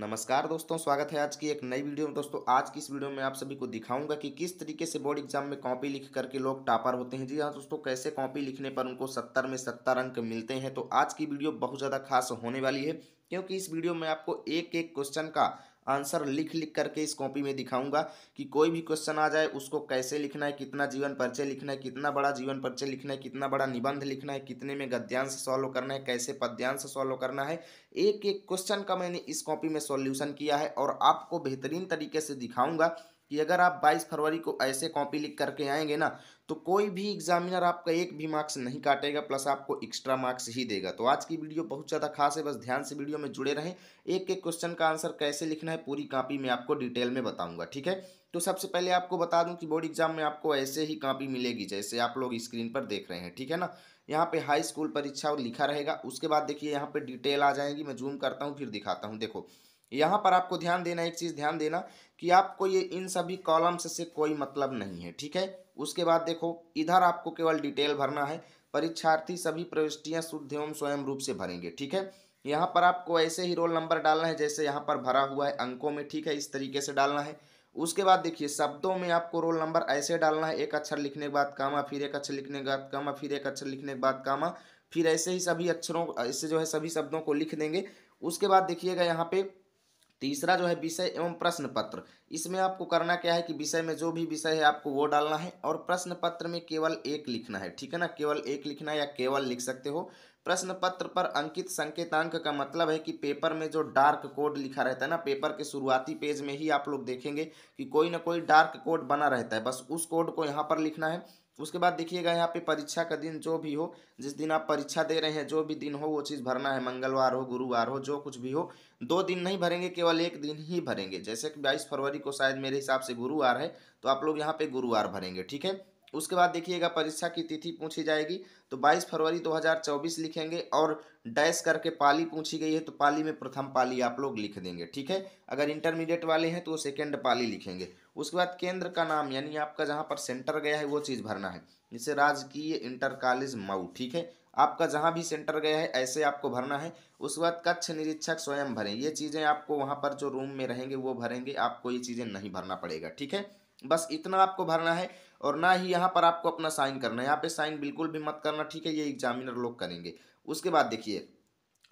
नमस्कार दोस्तों स्वागत है आज की एक नई वीडियो में दोस्तों आज की इस वीडियो में आप सभी को दिखाऊंगा कि किस तरीके से बोर्ड एग्जाम में कॉपी लिख करके लोग टॉपर होते हैं जी हाँ दोस्तों कैसे कॉपी लिखने पर उनको सत्तर में सत्तर अंक मिलते हैं तो आज की वीडियो बहुत ज़्यादा खास होने वाली है क्योंकि इस वीडियो में आपको एक एक क्वेश्चन का आंसर लिख लिख करके इस कॉपी में दिखाऊंगा कि कोई भी क्वेश्चन आ जाए उसको कैसे लिखना है कितना जीवन परिचय लिखना है कितना बड़ा जीवन परिचय लिखना है कितना बड़ा निबंध लिखना है कितने में गद्यांश सॉल्व करना है कैसे पद्यांश सॉल्व करना है एक एक क्वेश्चन का मैंने इस कॉपी में सॉल्यूशन किया है और आपको बेहतरीन तरीके से दिखाऊंगा कि अगर आप 22 फरवरी को ऐसे कॉपी लिख करके आएंगे ना तो कोई भी एग्जामिनर आपका एक भी मार्क्स नहीं काटेगा प्लस आपको एक्स्ट्रा मार्क्स ही देगा तो आज की वीडियो बहुत ज़्यादा खास है बस ध्यान से वीडियो में जुड़े रहें एक एक क्वेश्चन का आंसर कैसे लिखना है पूरी कापी में आपको डिटेल में बताऊँगा ठीक है तो सबसे पहले आपको बता दूँ कि बोर्ड एग्जाम में आपको ऐसे ही कापी मिलेगी जैसे आप लोग स्क्रीन पर देख रहे हैं ठीक है ना यहाँ पे हाई स्कूल परीक्षा और लिखा रहेगा उसके बाद देखिए यहाँ पे डिटेल आ जाएगी मैं जूम करता हूँ फिर दिखाता हूँ देखो यहाँ पर आपको ध्यान देना एक चीज़ ध्यान देना कि आपको ये इन सभी कॉलम्स से कोई मतलब नहीं है ठीक है उसके बाद देखो इधर आपको केवल डिटेल भरना है परीक्षार्थी सभी प्रविष्टियाँ शुद्ध एवं स्वयं रूप से भरेंगे ठीक है यहाँ पर आपको ऐसे ही रोल नंबर डालना है जैसे यहाँ पर भरा हुआ है अंकों में ठीक है इस तरीके से डालना है उसके बाद देखिए शब्दों में आपको रोल नंबर ऐसे डालना है एक अक्षर लिखने के बाद कामा फिर एक अक्षर लिखने के बाद कामा फिर एक अक्षर लिखने के बाद कामा फिर ऐसे ही सभी अक्षरों ऐसे जो है सभी शब्दों को लिख देंगे उसके बाद देखिएगा यहाँ पे तीसरा जो है विषय एवं प्रश्न पत्र इसमें आपको करना क्या है कि विषय में जो भी विषय है आपको वो डालना है और प्रश्न पत्र में केवल एक लिखना है ठीक है ना केवल एक लिखना है या केवल लिख सकते हो प्रश्न पत्र पर अंकित संकेतांक का मतलब है कि पेपर में जो डार्क कोड लिखा रहता है ना पेपर के शुरुआती पेज में ही आप लोग देखेंगे कि कोई ना कोई डार्क कोड बना रहता है बस उस कोड को यहाँ पर लिखना है उसके बाद देखिएगा यहाँ पे परीक्षा का दिन जो भी हो जिस दिन आप परीक्षा दे रहे हैं जो भी दिन हो वो चीज़ भरना है मंगलवार हो गुरुवार हो जो कुछ भी हो दो दिन नहीं भरेंगे केवल एक दिन ही भरेंगे जैसे कि बाईस फरवरी को शायद मेरे हिसाब से गुरुवार है तो आप लोग यहाँ पे गुरुवार भरेंगे ठीक है उसके बाद देखिएगा परीक्षा की तिथि पूछी जाएगी तो 22 फरवरी 2024 लिखेंगे और डैश करके पाली पूछी गई है तो पाली में प्रथम पाली आप लोग लिख देंगे ठीक है अगर इंटरमीडिएट वाले हैं तो वो सेकेंड पाली लिखेंगे उसके बाद केंद्र का नाम यानी आपका जहाँ पर सेंटर गया है वो चीज़ भरना है जैसे राजकीय इंटर कॉलेज मऊ ठीक है आपका जहाँ भी सेंटर गया है ऐसे आपको भरना है उसके बाद कक्ष निरीक्षक स्वयं भरें ये चीज़ें आपको वहाँ पर जो रूम में रहेंगे वो भरेंगे आपको ये चीज़ें नहीं भरना पड़ेगा ठीक है बस इतना आपको भरना है और ना ही यहाँ पर आपको अपना साइन करना है यहाँ पे साइन बिल्कुल भी मत करना ठीक है ये एग्जामिनर लोग करेंगे उसके बाद देखिए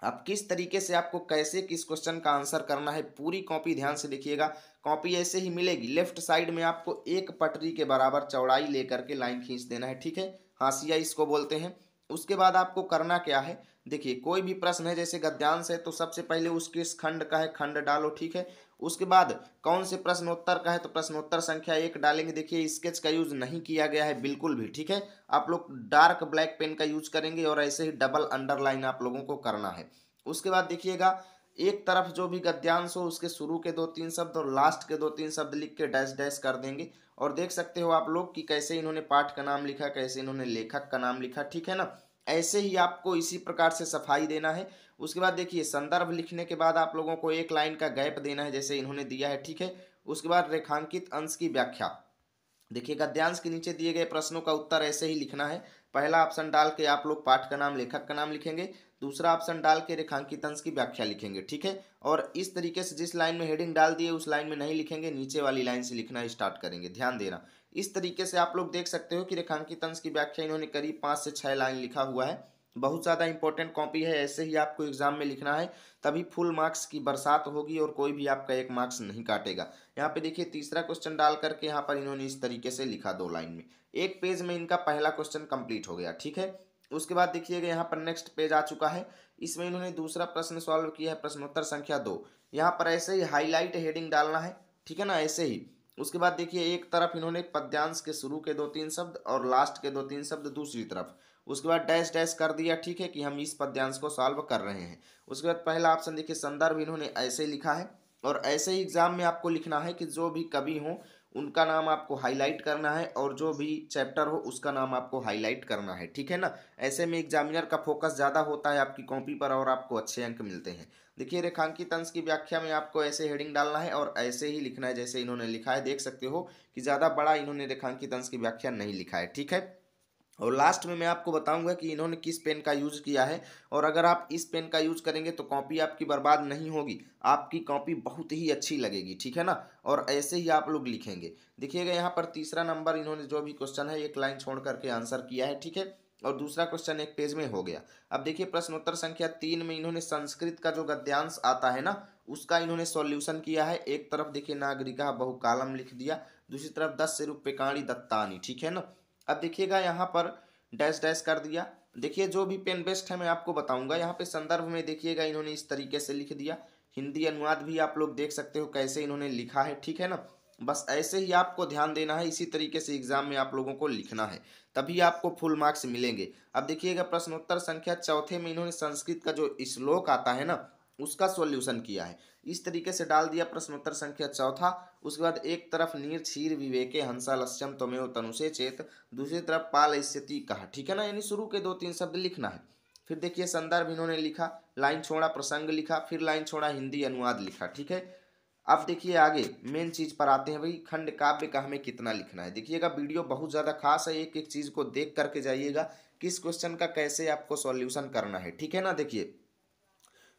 आप किस तरीके से आपको कैसे किस क्वेश्चन का आंसर करना है पूरी कॉपी ध्यान से देखिएगा कॉपी ऐसे ही मिलेगी लेफ्ट साइड में आपको एक पटरी के बराबर चौड़ाई लेकर के लाइन खींच देना है ठीक है हाशिया इसको बोलते हैं उसके बाद आपको करना क्या है देखिए कोई भी प्रश्न है जैसे गद्यांश है तो सबसे पहले उसके इस खंड का है खंड डालो ठीक है उसके बाद कौन से प्रश्नोत्तर का है तो प्रश्नोत्तर संख्या एक डालेंगे देखिए स्केच का यूज़ नहीं किया गया है बिल्कुल भी ठीक है आप लोग डार्क ब्लैक पेन का यूज करेंगे और ऐसे ही डबल अंडरलाइन आप लोगों को करना है उसके बाद देखिएगा एक तरफ जो भी गद्यांश हो उसके शुरू के दो तीन शब्द और लास्ट के दो तीन शब्द लिख के डैश डैश कर देंगे और देख सकते हो आप लोग कि कैसे इन्होंने पाठ का नाम लिखा कैसे इन्होंने लेखक का नाम लिखा ठीक है ना ऐसे ही आपको इसी प्रकार से सफाई देना है उसके बाद देखिए संदर्भ लिखने के बाद आप लोगों को एक लाइन का गैप देना है जैसे इन्होंने दिया है ठीक है उसके बाद रेखांकित अंश की व्याख्या देखिए गद्यांश के नीचे दिए गए प्रश्नों का उत्तर ऐसे ही लिखना है पहला ऑप्शन डाल के आप लोग पाठ का नाम लेखक का नाम लिखेंगे दूसरा ऑप्शन डाल के रेखांकित अंश की व्याख्या लिखेंगे ठीक है और इस तरीके से जिस लाइन में हेडिंग डाल दिए उस लाइन में नहीं लिखेंगे नीचे वाली लाइन से लिखना स्टार्ट करेंगे ध्यान देना इस तरीके से आप लोग देख सकते हो कि रेखांकित अंश की व्याख्या इन्होंने करीब पाँच से छः लाइन लिखा हुआ है बहुत ज़्यादा इंपॉर्टेंट कॉपी है ऐसे ही आपको एग्जाम में लिखना है तभी फुल मार्क्स की बरसात होगी और कोई भी आपका एक मार्क्स नहीं काटेगा यहाँ पे देखिए तीसरा क्वेश्चन डाल करके यहाँ पर इन्होंने इस तरीके से लिखा दो लाइन में एक पेज में इनका पहला क्वेश्चन कंप्लीट हो गया ठीक है उसके बाद देखिएगा यहाँ पर नेक्स्ट पेज आ चुका है इसमें इन्होंने दूसरा प्रश्न सॉल्व किया है प्रश्नोत्तर संख्या दो यहाँ पर ऐसे ही हाईलाइट हेडिंग डालना है ठीक है ना ऐसे ही उसके बाद देखिए एक तरफ इन्होंने पद्यांश के शुरू के दो तीन शब्द और लास्ट के दो तीन शब्द दूसरी तरफ उसके बाद डैश डैश कर दिया ठीक है कि हम इस पद्यांश को सॉल्व कर रहे हैं उसके बाद पहला ऑप्शन देखिए संदर्भ इन्होंने ऐसे लिखा है और ऐसे ही एग्जाम में आपको लिखना है कि जो भी कवि हों उनका नाम आपको हाईलाइट करना है और जो भी चैप्टर हो उसका नाम आपको हाईलाइट करना है ठीक है ना ऐसे में एग्जामिनर का फोकस ज़्यादा होता है आपकी कॉपी पर और आपको अच्छे अंक मिलते हैं देखिए रेखांकित अंश की व्याख्या में आपको ऐसे हेडिंग डालना है और ऐसे ही लिखना है जैसे इन्होंने लिखा है देख सकते हो कि ज़्यादा बड़ा इन्होंने रेखांकित अंश की व्याख्या नहीं लिखा है ठीक है और लास्ट में मैं आपको बताऊंगा कि इन्होंने किस पेन का यूज़ किया है और अगर आप इस पेन का यूज़ करेंगे तो कॉपी आपकी बर्बाद नहीं होगी आपकी कॉपी बहुत ही अच्छी लगेगी ठीक है ना और ऐसे ही आप लोग लिखेंगे देखिएगा यहाँ पर तीसरा नंबर इन्होंने जो भी क्वेश्चन है एक लाइन छोड़ करके आंसर किया है ठीक है और दूसरा क्वेश्चन एक पेज में हो गया अब देखिए प्रश्नोत्तर संख्या तीन में इन्होंने संस्कृत का जो गद्यांश आता है ना उसका इन्होंने सॉल्यूशन किया है एक तरफ देखिए नागरिका बहुकालम लिख दिया दूसरी तरफ दस से रूप पेकाणी दत्तानी ठीक है ना अब देखिएगा यहाँ पर डैश डैश कर दिया देखिए जो भी पेन बेस्ट है मैं आपको बताऊंगा यहाँ पे संदर्भ में देखिएगा इन्होंने इस तरीके से लिख दिया हिंदी अनुवाद भी आप लोग देख सकते हो कैसे इन्होंने लिखा है ठीक है ना बस ऐसे ही आपको ध्यान देना है इसी तरीके से एग्जाम में आप लोगों को लिखना है तभी आपको फुल मार्क्स मिलेंगे अब देखिएगा प्रश्नोत्तर संख्या चौथे में इन्होंने संस्कृत का जो श्लोक आता है ना उसका सॉल्यूशन किया है इस तरीके से डाल दिया प्रश्नोत्तर संख्या चौथा उसके बाद एक तरफ नीर क्षीर विवेके हंसा लक्ष्यम तमेव तनुषे चेत दूसरी तरफ पाल स्थिति कहा ठीक है ना यानी शुरू के दो तीन शब्द लिखना है फिर देखिए संदर्भ इन्होंने लिखा लाइन छोड़ा प्रसंग लिखा फिर लाइन छोड़ा हिंदी अनुवाद लिखा ठीक है अब देखिए आगे मेन चीज़ पर आते हैं भाई खंड काव्य का हमें कितना लिखना है देखिएगा वीडियो बहुत ज़्यादा खास है एक एक चीज़ को देख करके जाइएगा किस क्वेश्चन का कैसे आपको सॉल्यूशन करना है ठीक है ना देखिए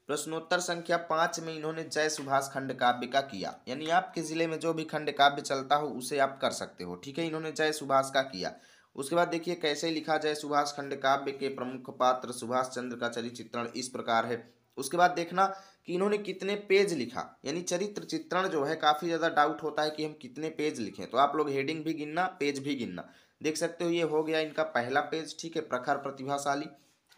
प्रश्नोत्तर संख्या पाँच में इन्होंने जय सुभाष खंड काव्य का किया यानी आपके ज़िले में जो भी खंड काव्य चलता हो उसे आप कर सकते हो ठीक है इन्होंने जय सुभाष का किया उसके बाद देखिए कैसे लिखा जय सुभाष खंड काव्य के प्रमुख पात्र सुभाष चंद्र का चरित्र चित्रण इस प्रकार है उसके बाद देखना कि इन्होंने कितने पेज लिखा यानी चरित्र चित्रण जो है काफ़ी ज़्यादा डाउट होता है कि हम कितने पेज लिखें तो आप लोग हेडिंग भी गिनना पेज भी गिनना देख सकते हो ये हो गया इनका पहला पेज ठीक है प्रखर प्रतिभाशाली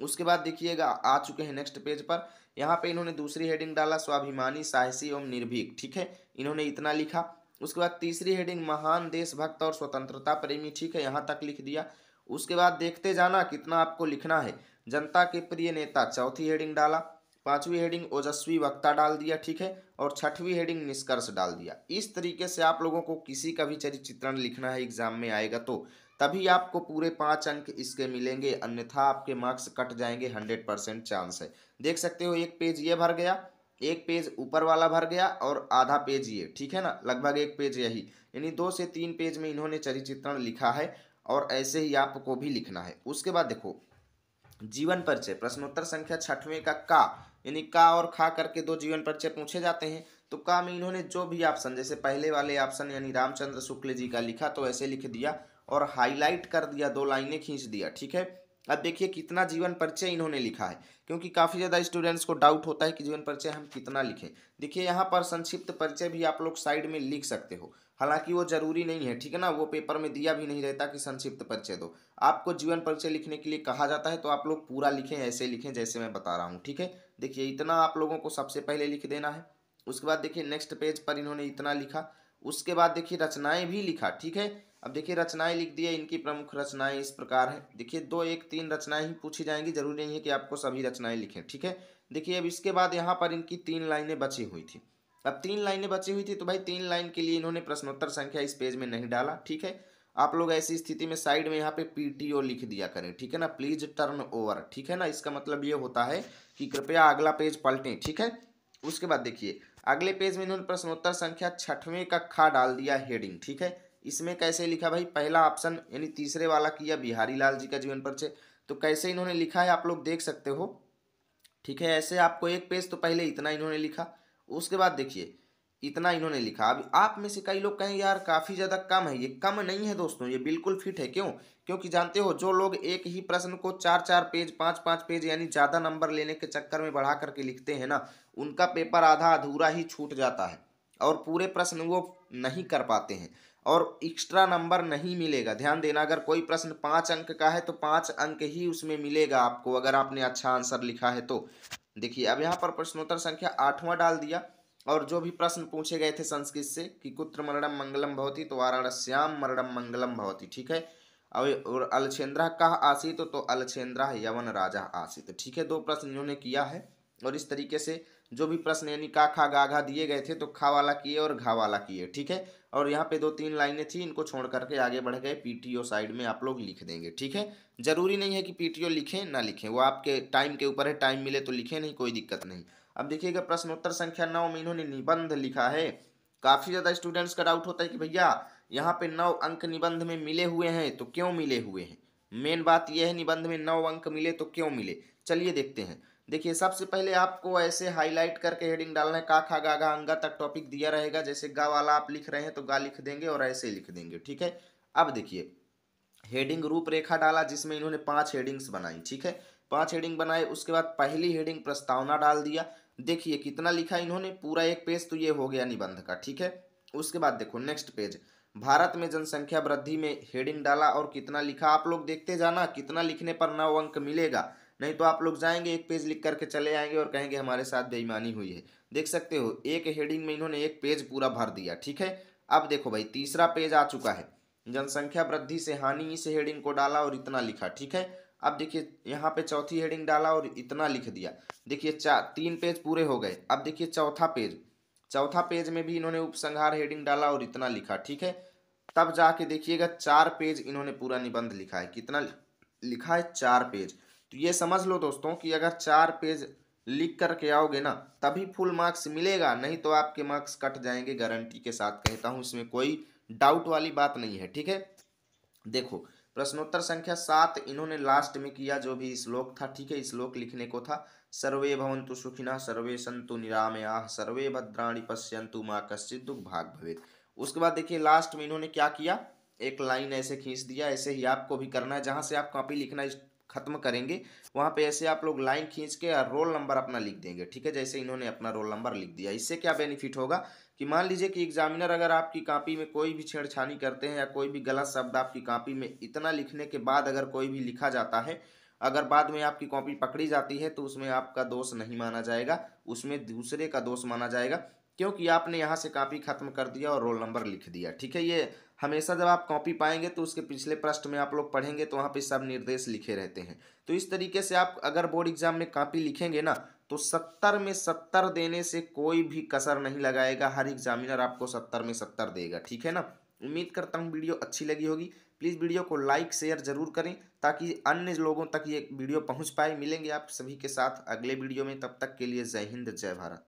उसके बाद देखिएगा आ चुके हैं नेक्स्ट पेज पर यहाँ पे इन्होंने दूसरी हेडिंग डाला स्वाभिमानी साहसी एवं निर्भीक ठीक है इन्होंने इतना लिखा उसके बाद तीसरी हेडिंग महान देशभक्त और स्वतंत्रता प्रेमी ठीक है यहाँ तक लिख दिया उसके बाद देखते जाना कितना आपको लिखना है जनता के प्रिय नेता चौथी हेडिंग डाला पांचवी हेडिंग ओजस्वी वक्ता डाल दिया ठीक है और छठवीं हेडिंग निष्कर्ष डाल दिया इस तरीके से आप लोगों को किसी का भी चरित्र चित्रण लिखना है एग्जाम में आएगा तो तभी आपको पूरे पाँच अंक इसके मिलेंगे अन्यथा आपके मार्क्स कट जाएंगे हंड्रेड परसेंट चांस है देख सकते हो एक पेज ये भर गया एक पेज ऊपर वाला भर गया और आधा पेज ये ठीक है ना लगभग एक पेज यही यानी दो से तीन पेज में इन्होंने चरित्रण लिखा है और ऐसे ही आपको भी लिखना है उसके बाद देखो जीवन परिचय प्रश्नोत्तर संख्या छठवें का का यानी का और खा करके दो जीवन परिचय पूछे जाते हैं तो का में इन्होंने जो भी ऑप्शन जैसे पहले वाले ऑप्शन यानी रामचंद्र शुक्ल जी का लिखा तो ऐसे लिख दिया और हाईलाइट कर दिया दो लाइनें खींच दिया ठीक है अब देखिए कितना जीवन परिचय इन्होंने लिखा है क्योंकि काफ़ी ज़्यादा स्टूडेंट्स को डाउट होता है कि जीवन परिचय हम कितना लिखें देखिए यहाँ पर संक्षिप्त परिचय भी आप लोग साइड में लिख सकते हो हालांकि वो जरूरी नहीं है ठीक है ना वो पेपर में दिया भी नहीं रहता कि संक्षिप्त परिचय दो आपको जीवन परिचय लिखने के लिए कहा जाता है तो आप लोग पूरा लिखें ऐसे लिखें जैसे मैं बता रहा हूँ ठीक है देखिए इतना आप लोगों को सबसे पहले लिख देना है उसके बाद देखिए नेक्स्ट पेज पर इन्होंने इतना लिखा उसके बाद देखिए रचनाएं भी लिखा ठीक है अब देखिए रचनाएं लिख दिए इनकी प्रमुख रचनाएं इस प्रकार है देखिए दो एक तीन रचनाएं ही पूछी जाएंगी जरूरी नहीं है कि आपको सभी रचनाएं लिखें ठीक है देखिए अब इसके बाद यहाँ पर इनकी तीन लाइनें बची हुई थी अब तीन लाइनें बची हुई थी तो भाई तीन लाइन के लिए इन्होंने प्रश्नोत्तर संख्या इस पेज में नहीं डाला ठीक है आप लोग ऐसी स्थिति में साइड में यहाँ पे पी लिख दिया करें ठीक है ना प्लीज टर्न ओवर ठीक है ना इसका मतलब ये होता है कि कृपया अगला पेज पलटें ठीक है उसके बाद देखिए अगले पेज में इन्होंने प्रश्नोत्तर संख्या छठवें का खा डाल दिया हेडिंग ठीक है इसमें कैसे लिखा भाई पहला ऑप्शन यानी तीसरे वाला किया बिहारी लाल जी का जीवन परिचय तो कैसे इन्होंने लिखा है आप लोग देख सकते हो ठीक है ऐसे आपको एक पेज तो पहले इतना इन्होंने लिखा उसके बाद देखिए इतना इन्होंने लिखा अब आप में से कई लोग कहें यार काफ़ी ज़्यादा कम है ये कम नहीं है दोस्तों ये बिल्कुल फिट है क्यों क्योंकि जानते हो जो लोग एक ही प्रश्न को चार चार पेज पाँच पाँच पेज यानी ज़्यादा नंबर लेने के चक्कर में बढ़ा करके लिखते हैं ना उनका पेपर आधा अधूरा ही छूट जाता है और पूरे प्रश्न वो नहीं कर पाते हैं और एक्स्ट्रा नंबर नहीं मिलेगा ध्यान देना अगर कोई प्रश्न पाँच अंक का है तो पाँच अंक ही उसमें मिलेगा आपको अगर आपने अच्छा आंसर लिखा है तो देखिए अब यहाँ पर प्रश्नोत्तर संख्या आठवां डाल दिया और जो भी प्रश्न पूछे गए थे संस्कृत से कि कुत्र मरणम मंगलम भवती तो वाराणस्याम मरणम मंगलम भवती ठीक है और अलछेंद्रा कहा आशित तो, तो अलछेंद्रा यवन राजा आशित ठीक है दो प्रश्न इन्होंने किया है और इस तरीके से जो भी प्रश्न यानी का खा गाघा दिए गए थे तो खा वाला किए और घा वाला किए ठीक है और यहाँ पे दो तीन लाइनें थी इनको छोड़ करके आगे बढ़ गए पीटीओ साइड में आप लोग लिख देंगे ठीक है ज़रूरी नहीं है कि पीटीओ लिखें ना लिखें वो आपके टाइम के ऊपर है टाइम मिले तो लिखें नहीं कोई दिक्कत नहीं अब देखिएगा प्रश्नोत्तर संख्या नौ में इन्होंने निबंध लिखा है काफ़ी ज़्यादा स्टूडेंट्स का डाउट होता है कि भैया यहाँ पे नौ अंक निबंध में मिले हुए हैं तो क्यों मिले हुए हैं मेन बात यह है निबंध में नौ अंक मिले तो क्यों मिले चलिए देखते हैं देखिए सबसे पहले आपको ऐसे हाईलाइट करके हेडिंग डालना है का खा गा गा अंगा तक टॉपिक दिया रहेगा जैसे गा वाला आप लिख रहे हैं तो गा लिख देंगे और ऐसे लिख देंगे ठीक है अब देखिए हेडिंग रूपरेखा डाला जिसमें इन्होंने पांच हेडिंग्स बनाई ठीक है पांच हेडिंग बनाए उसके बाद पहली हेडिंग प्रस्तावना डाल दिया देखिए कितना लिखा इन्होंने पूरा एक पेज तो ये हो गया निबंध का ठीक है उसके बाद देखो नेक्स्ट पेज भारत में जनसंख्या वृद्धि में हेडिंग डाला और कितना लिखा आप लोग देखते जाना कितना लिखने पर नौ अंक मिलेगा नहीं तो आप लोग जाएंगे एक पेज लिख करके चले आएंगे और कहेंगे हमारे साथ बेईमानी हुई है देख सकते हो एक हेडिंग में इन्होंने एक पेज पूरा भर दिया ठीक है अब देखो भाई तीसरा पेज आ चुका है जनसंख्या वृद्धि से हानि इस हेडिंग को डाला और इतना लिखा ठीक है अब देखिए यहाँ पे चौथी हेडिंग डाला और इतना लिख दिया देखिए चार तीन पेज पूरे हो गए अब देखिए चौथा पेज चौथा पेज में भी इन्होंने उपसंहार हेडिंग डाला और इतना लिखा ठीक है तब जाके देखिएगा चार पेज इन्होंने पूरा निबंध लिखा है कितना लिखा है चार पेज तो ये समझ लो दोस्तों कि अगर चार पेज लिख करके आओगे ना तभी फुल मार्क्स मिलेगा नहीं तो आपके मार्क्स कट जाएंगे गारंटी के साथ कहता हूँ इसमें कोई डाउट वाली बात नहीं है ठीक है देखो प्रश्नोत्तर संख्या सात इन्होंने लास्ट में किया जो भी श्लोक था ठीक है श्लोक लिखने को था सर्वे भवंतु सुखिना सर्वे संतु निरामया सर्वे भद्राणी पश्यंतु माँ कश्चित दुख भाग भवे उसके बाद देखिए लास्ट में इन्होंने क्या किया एक लाइन ऐसे खींच दिया ऐसे ही आपको भी करना है जहाँ से आप कॉपी लिखना ख़त्म करेंगे वहाँ पे ऐसे आप लोग लाइन खींच के और रोल नंबर अपना लिख देंगे ठीक है जैसे इन्होंने अपना रोल नंबर लिख दिया इससे क्या बेनिफिट होगा कि मान लीजिए कि एग्जामिनर अगर आपकी कापी में कोई भी छेड़छानी करते हैं या कोई भी गलत शब्द आपकी कापी में इतना लिखने के बाद अगर कोई भी लिखा जाता है अगर बाद में आपकी कॉपी पकड़ी जाती है तो उसमें आपका दोष नहीं माना जाएगा उसमें दूसरे का दोष माना जाएगा क्योंकि आपने यहाँ से कापी ख़त्म कर दिया और रोल नंबर लिख दिया ठीक है ये हमेशा जब आप कॉपी पाएंगे तो उसके पिछले प्रश्न में आप लोग पढ़ेंगे तो वहाँ पे सब निर्देश लिखे रहते हैं तो इस तरीके से आप अगर बोर्ड एग्जाम में कॉपी लिखेंगे ना तो सत्तर में सत्तर देने से कोई भी कसर नहीं लगाएगा हर एग्जामिनर आपको सत्तर में सत्तर देगा ठीक है ना उम्मीद करता हूँ वीडियो अच्छी लगी होगी प्लीज़ वीडियो को लाइक शेयर ज़रूर करें ताकि अन्य लोगों तक ये वीडियो पहुँच पाए मिलेंगे आप सभी के साथ अगले वीडियो में तब तक के लिए जय हिंद जय भारत